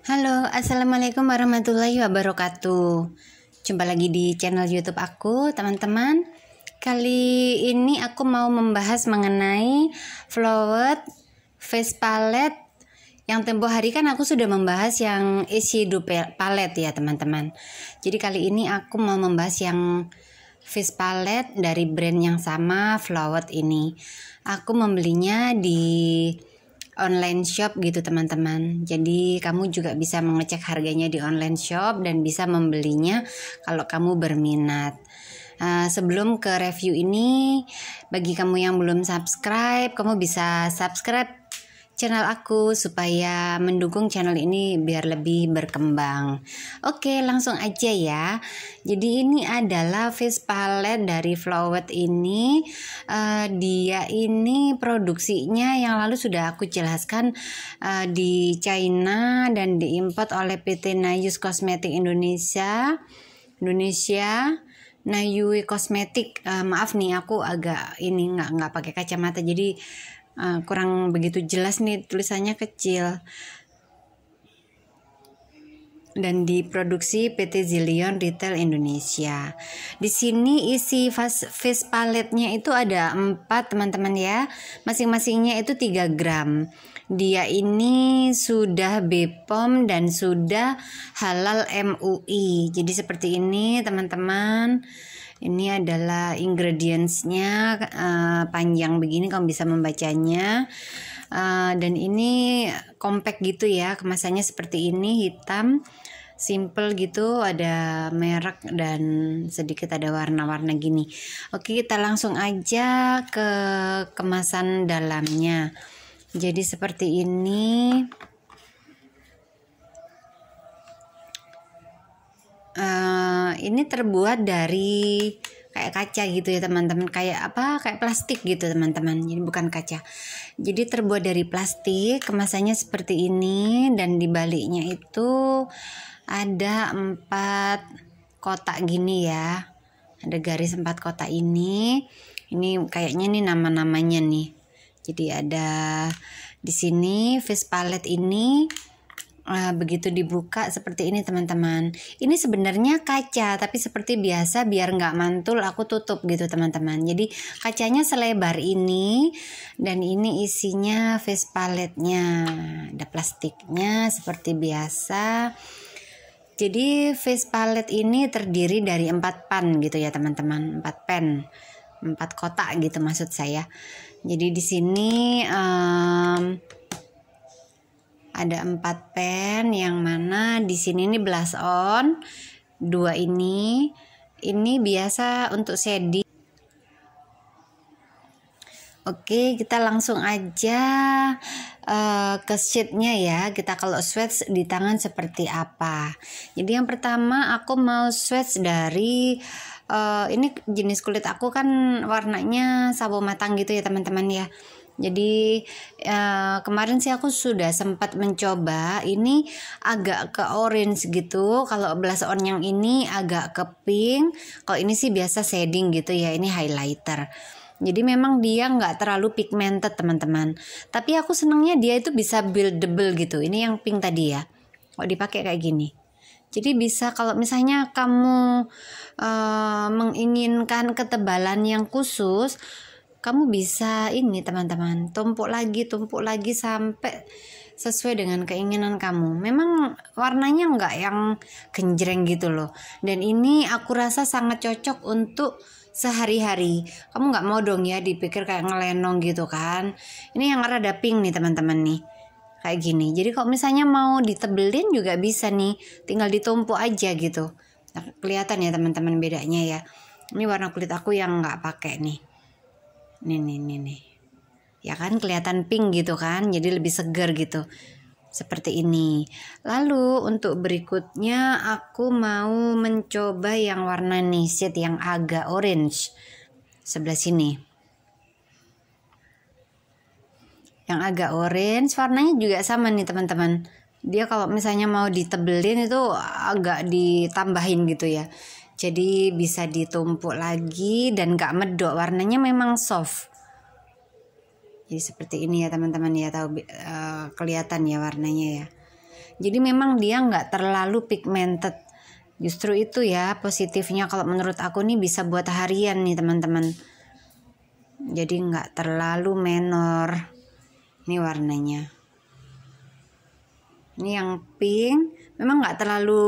Halo, Assalamualaikum warahmatullahi wabarakatuh Jumpa lagi di channel youtube aku teman-teman Kali ini aku mau membahas mengenai Flowered face palette Yang tempo hari kan aku sudah membahas yang dupe palette ya teman-teman Jadi kali ini aku mau membahas yang face palette dari brand yang sama Flowet ini Aku membelinya di online shop gitu teman-teman. Jadi kamu juga bisa mengecek harganya di online shop dan bisa membelinya kalau kamu berminat. Uh, sebelum ke review ini, bagi kamu yang belum subscribe, kamu bisa subscribe channel aku supaya mendukung channel ini biar lebih berkembang. Oke, langsung aja ya. Jadi ini adalah face palette dari Flowet ini. Uh, dia ini produksinya yang lalu sudah aku jelaskan uh, di China dan diimport oleh PT Nayus Kosmetik Indonesia. Indonesia. Nayui Kosmetik. Uh, eh, maaf nih aku agak ini nggak nggak pakai kacamata jadi Eh, kurang begitu jelas nih tulisannya kecil dan diproduksi PT Zillion Retail Indonesia. Di sini isi face palette-nya itu ada empat teman-teman ya. Masing-masingnya itu 3 gram. Dia ini sudah BPOM dan sudah halal MUI. Jadi seperti ini teman-teman. Ini adalah ingredientsnya uh, panjang begini kamu bisa membacanya. Uh, dan ini compact gitu ya kemasannya seperti ini hitam simple gitu ada merek dan sedikit ada warna-warna gini oke kita langsung aja ke kemasan dalamnya jadi seperti ini ini terbuat dari kayak kaca gitu ya teman-teman kayak apa kayak plastik gitu teman-teman jadi bukan kaca jadi terbuat dari plastik kemasannya seperti ini dan dibaliknya itu ada empat kotak gini ya ada garis empat kotak ini ini kayaknya nih nama-namanya nih jadi ada di sini face palette ini uh, begitu dibuka seperti ini teman-teman. Ini sebenarnya kaca tapi seperti biasa biar nggak mantul aku tutup gitu teman-teman. Jadi kacanya selebar ini dan ini isinya face palette-nya Ada plastiknya seperti biasa. Jadi face palette ini terdiri dari 4 pan gitu ya teman-teman, 4 pen. 4 kotak gitu maksud saya. Jadi di sini um, ada empat pen yang mana di sini ini blast on dua ini ini biasa untuk shading Oke, kita langsung aja uh, ke sheetnya ya. Kita kalau swatch di tangan seperti apa. Jadi yang pertama aku mau swatch dari uh, ini jenis kulit aku kan warnanya sabu matang gitu ya teman-teman ya. Jadi uh, kemarin sih aku sudah sempat mencoba ini agak ke orange gitu. Kalau blush on yang ini agak ke pink. Kalau ini sih biasa shading gitu ya. Ini highlighter. Jadi memang dia nggak terlalu pigmented teman-teman. Tapi aku senangnya dia itu bisa buildable gitu. Ini yang pink tadi ya. Kok dipakai kayak gini. Jadi bisa kalau misalnya kamu uh, menginginkan ketebalan yang khusus, kamu bisa ini teman-teman tumpuk lagi tumpuk lagi sampai sesuai dengan keinginan kamu memang warnanya nggak yang genjreng gitu loh dan ini aku rasa sangat cocok untuk sehari-hari kamu nggak mau dong ya dipikir kayak ngelenong gitu kan ini yang rada pink nih teman-teman nih kayak gini jadi kalau misalnya mau ditebelin juga bisa nih tinggal ditumpuk aja gitu kelihatan ya teman-teman bedanya ya ini warna kulit aku yang nggak pakai nih Nih nih nih nih. Ya kan kelihatan pink gitu kan, jadi lebih segar gitu. Seperti ini. Lalu untuk berikutnya aku mau mencoba yang warna nisit yang agak orange. Sebelah sini. Yang agak orange warnanya juga sama nih teman-teman. Dia kalau misalnya mau ditebelin itu agak ditambahin gitu ya jadi bisa ditumpuk lagi dan gak medok warnanya memang soft jadi seperti ini ya teman-teman ya tahu uh, kelihatan ya warnanya ya jadi memang dia nggak terlalu pigmented justru itu ya positifnya kalau menurut aku nih bisa buat harian nih teman-teman jadi nggak terlalu menor ini warnanya ini yang pink memang nggak terlalu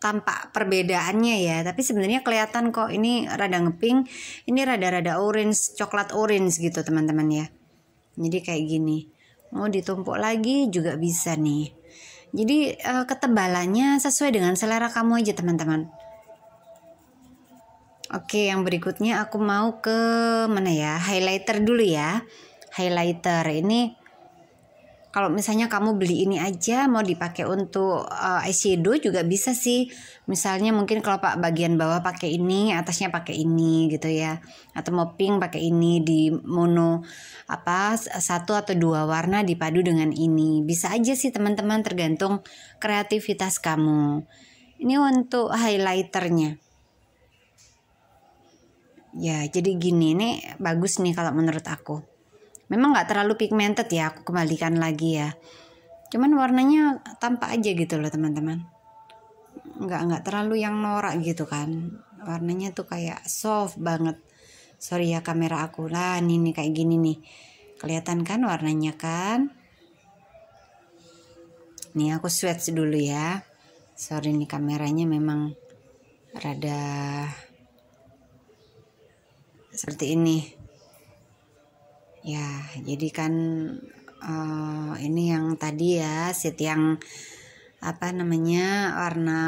tampak perbedaannya ya tapi sebenarnya kelihatan kok ini rada ngeping ini rada-rada orange coklat orange gitu teman-teman ya jadi kayak gini mau ditumpuk lagi juga bisa nih jadi eh, ketebalannya sesuai dengan selera kamu aja teman-teman Oke yang berikutnya aku mau ke mana ya highlighter dulu ya highlighter ini kalau misalnya kamu beli ini aja mau dipakai untuk uh, eyeshadow juga bisa sih misalnya mungkin kalau pak bagian bawah pakai ini atasnya pakai ini gitu ya atau mau pink pakai ini di mono apa satu atau dua warna dipadu dengan ini bisa aja sih teman-teman tergantung kreativitas kamu ini untuk highlighternya ya jadi gini nih bagus nih kalau menurut aku Memang nggak terlalu pigmented ya, aku kembalikan lagi ya. Cuman warnanya tampak aja gitu loh teman-teman. Nggak nggak terlalu yang norak gitu kan. Warnanya tuh kayak soft banget. Sorry ya kamera aku lah, ini kayak gini nih. Kelihatan kan warnanya kan? Nih aku swatch dulu ya. Sorry nih kameranya memang rada seperti ini Ya, jadi kan uh, ini yang tadi ya, seat yang apa namanya warna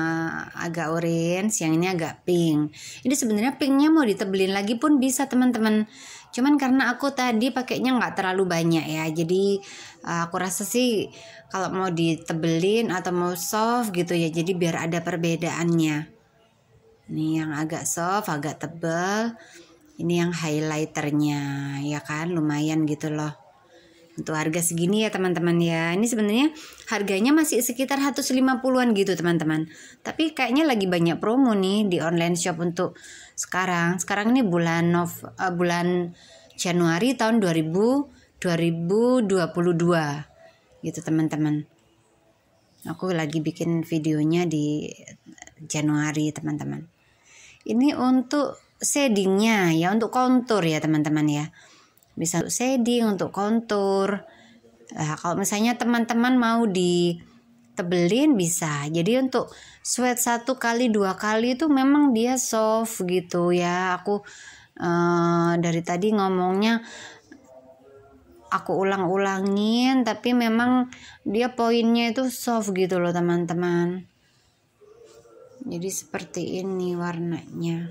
agak orange, yang ini agak pink. Ini sebenarnya pinknya mau ditebelin lagi pun bisa teman-teman. Cuman karena aku tadi pakainya nggak terlalu banyak ya, jadi uh, aku rasa sih kalau mau ditebelin atau mau soft gitu ya, jadi biar ada perbedaannya. Nih yang agak soft, agak tebel ini yang highlighternya ya kan lumayan gitu loh untuk harga segini ya teman-teman ya ini sebenarnya harganya masih sekitar 150-an gitu teman-teman tapi kayaknya lagi banyak promo nih di online shop untuk sekarang sekarang ini bulan of uh, eh, bulan Januari tahun 2000 2022 gitu teman-teman aku lagi bikin videonya di Januari teman-teman ini untuk shadingnya ya untuk kontur ya teman-teman ya bisa untuk shading untuk kontur nah, kalau misalnya teman-teman mau di tebelin bisa jadi untuk sweat satu kali dua kali itu memang dia soft gitu ya aku uh, dari tadi ngomongnya aku ulang-ulangin tapi memang dia poinnya itu soft gitu loh teman-teman jadi seperti ini warnanya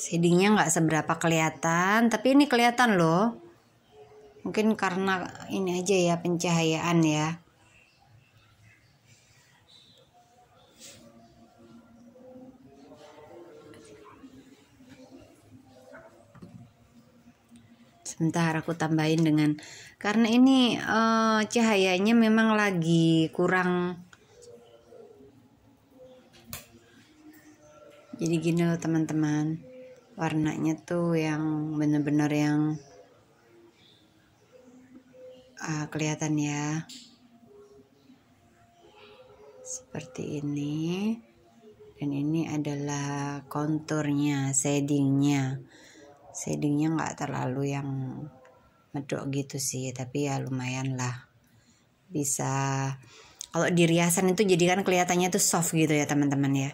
shadingnya nggak seberapa kelihatan tapi ini kelihatan loh mungkin karena ini aja ya pencahayaan ya sebentar aku tambahin dengan karena ini uh, cahayanya memang lagi kurang jadi gini loh teman-teman warnanya tuh yang bener-bener yang uh, kelihatan ya seperti ini dan ini adalah konturnya shadingnya shadingnya nggak terlalu yang medok gitu sih tapi ya lumayan lah bisa kalau di riasan itu jadi kan kelihatannya tuh soft gitu ya teman-teman ya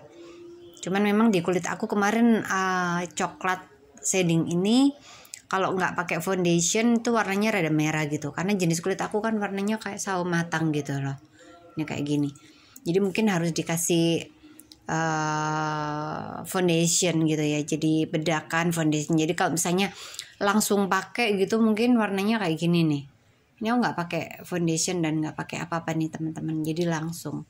cuman memang di kulit aku kemarin uh, coklat shading ini kalau nggak pakai foundation itu warnanya rada merah gitu karena jenis kulit aku kan warnanya kayak sawo matang gitu loh ini kayak gini jadi mungkin harus dikasih uh, foundation gitu ya jadi bedakan foundation jadi kalau misalnya langsung pakai gitu mungkin warnanya kayak gini nih ini aku nggak pakai foundation dan nggak pakai apa-apa nih teman-teman jadi langsung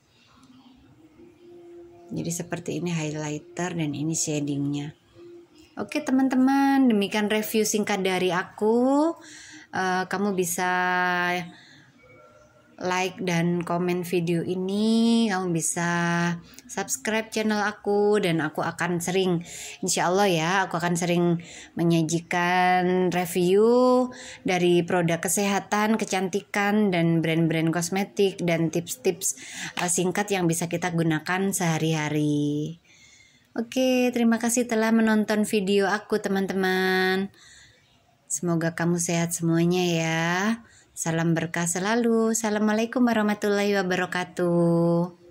jadi seperti ini highlighter dan ini shadingnya. Oke teman-teman, demikian review singkat dari aku. Uh, kamu bisa like dan komen video ini kamu bisa subscribe channel aku dan aku akan sering insya Allah ya aku akan sering menyajikan review dari produk kesehatan kecantikan dan brand-brand kosmetik dan tips-tips eh, singkat yang bisa kita gunakan sehari-hari Oke, terima kasih telah menonton video aku, teman-teman. Semoga kamu sehat semuanya ya. Salam berkah selalu. Assalamualaikum warahmatullahi wabarakatuh.